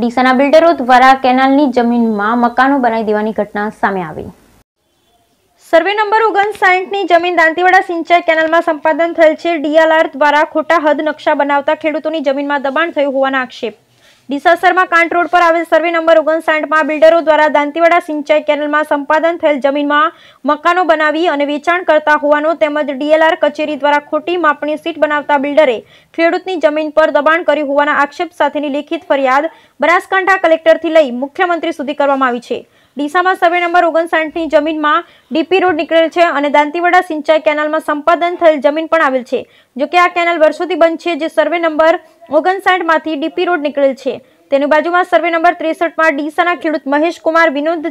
ડીસાના બિલ્ડરો દ્વારા કેનાલની જમીનમાં મકાનો બનાવી દેવાની ઘટના સામે આવી સર્વે નંબર ઓગણસાઠની જમીન દાંતીવાડા સિંચાઈ કેનાલમાં સંપાદન થયેલ છે ડીએલઆર દ્વારા ખોટા હદ નકશા બનાવતા ખેડૂતોની જમીનમાં દબાણ થયું હોવાના આક્ષેપ ડીસાસરમાં કાંઠ રોડ પર આવેલ સર્વે નંબર ઓગણસાઠમાં બિલ્ડરો દ્વારા દાંતીવાડા સિંચાઈ કેનલમાં સંપાદન થયેલ જમીનમાં મકાનો બનાવી અને વેચાણ કરતા હોવાનો તેમજ ડીએલઆર કચેરી દ્વારા ખોટી માપણી સીટ બનાવતા બિલ્ડરે ખેડૂતની જમીન પર દબાણ કર્યું હોવાના આક્ષેપ સાથેની લેખિત ફરિયાદ બનાસકાંઠા કલેક્ટરથી લઈ મુખ્યમંત્રી સુધી કરવામાં આવી છે ડીસામાં સર્વે નંબર ઓગણસાઠની જમીનમાં ડીપી રોડ નીકળેલ છે અને દાંતીવાડા સિંચાઈ કેનાલમાં સંપાદન થયેલ જમીન પણ આવેલ છે જોકે આ કેનાલ વર્ષોથી બંધ છે જે સર્વે નંબર ઓગણસાઠમાંથી ડીપી રોડ નીકળેલ છે તેની બાજુમાં સર્વે નંબર ત્રેસઠમાં ડીસાના ખેડૂત મહેશકુમાર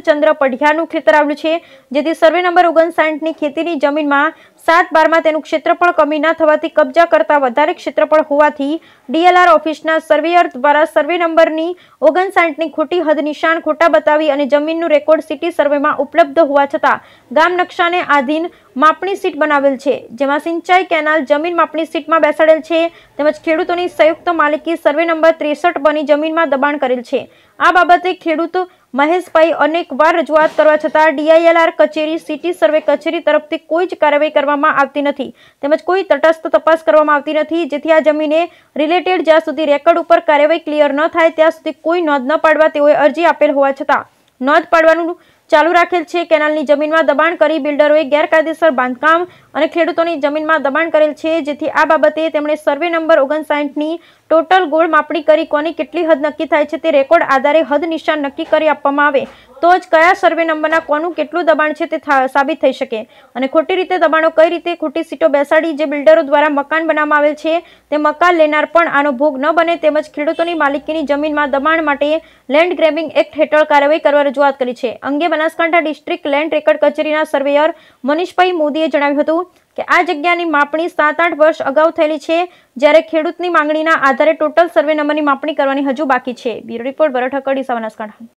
ચંદ્ર પઢિયાનું ખેતર આવેલું છે જેથી સર્વે નંબર ઓગણસાઠની ખેતીની જમીનમાં સાત બારમાં તેનું ક્ષેત્રફળ કમી ન થવાથી કબજા કરતાં વધારે ક્ષેત્રફળ હોવાથી ડીએલઆર ઓફિસના સર્વેયર દ્વારા સર્વે નંબરની ઓગણસાઠની ખોટી હદ નિશાન ખોટા બતાવી અને જમીનનું રેકોર્ડ સિટી સર્વેમાં ઉપલબ્ધ હોવા છતાં ગામ નકશાને આધીન માપણી સીટ બનાવેલ છે જેમાં સિંચાઈ કેનાલ જમીન માપણી સીટમાં બેસાડેલ છે તેમજ ખેડૂતોની સંયુક્ત માલિકી સર્વે નંબર ત્રેસઠ બની જમીનમાં દબાણ કરેલ છે આ બાબતે ખેડૂતો મહેશભાઈ અનેકવાર રજૂઆત કરવા છતાં ડીઆઈએલઆર કચેરી સિટી સર્વે કચેરી તરફથી કોઈ જ કાર્યવાહી કરવામાં આવતી નથી તેમજ કોઈ તટસ્થ તપાસ કરવામાં આવતી નથી જેથી આ જમીને રિલેટેડ જ્યાં સુધી રેકર્ડ ઉપર કાર્યવાહી ક્લિયર ન થાય ત્યાં સુધી કોઈ નોંધ ન પાડવા તેઓએ અરજી આપેલ હોવા છતાં નોંધ પાડવાનું ચાલુ રાખેલ છે કેનાલની જમીનમાં દબાણ કરી બિલ્ડરોએ ગેરકાયદેસર બાંધકામ અને ખેડૂતોની જમીનમાં દબાણ કરેલ છે જેથી આ બાબતે તેમણે સર્વે નંબર ઓગણસાઠની ટોટલ ગોળ માપણી કરી કોની કેટલી હદ નક્કી થાય છે તે રેકોર્ડ આધારે હદ નિશાન નક્કી કરી આપવામાં આવે તો જ કયા સર્વે નંબરના કોનું કેટલું દબાણ છે તે સાબિત થઈ શકે અને ખોટી રીતે દબાણો કઈ રીતે ખોટી સીટો બેસાડી જે બિલ્ડરો દ્વારા મકાન બનાવવામાં આવેલ છે તે મકાન લેનાર પણ આનો ભોગ ન બને તેમજ ખેડૂતોની માલિકીની જમીનમાં દબાણ માટે લેન્ડ ગ્રેબિંગ એક્ટ હેઠળ કાર્યવાહી કરવા રજૂઆત કરી છે અંગે બનાસકાંઠા ડિસ્ટ્રિક્ટ લેન્ડ રેકર્ડ કચેરીના સર્વેયર મનીષભાઈ મોદીએ જણાવ્યું હતું કે આ જગ્યાની માપણી સાત આઠ વર્ષ અગાઉ થયેલી છે જ્યારે ખેડૂતની માંગણીના આધારે ટોટલ સર્વે નંબરની માપણી કરવાની હજુ બાકી છે બ્યુરો રિપોર્ટ બરોઠા કડી સવાનાસકાંઠા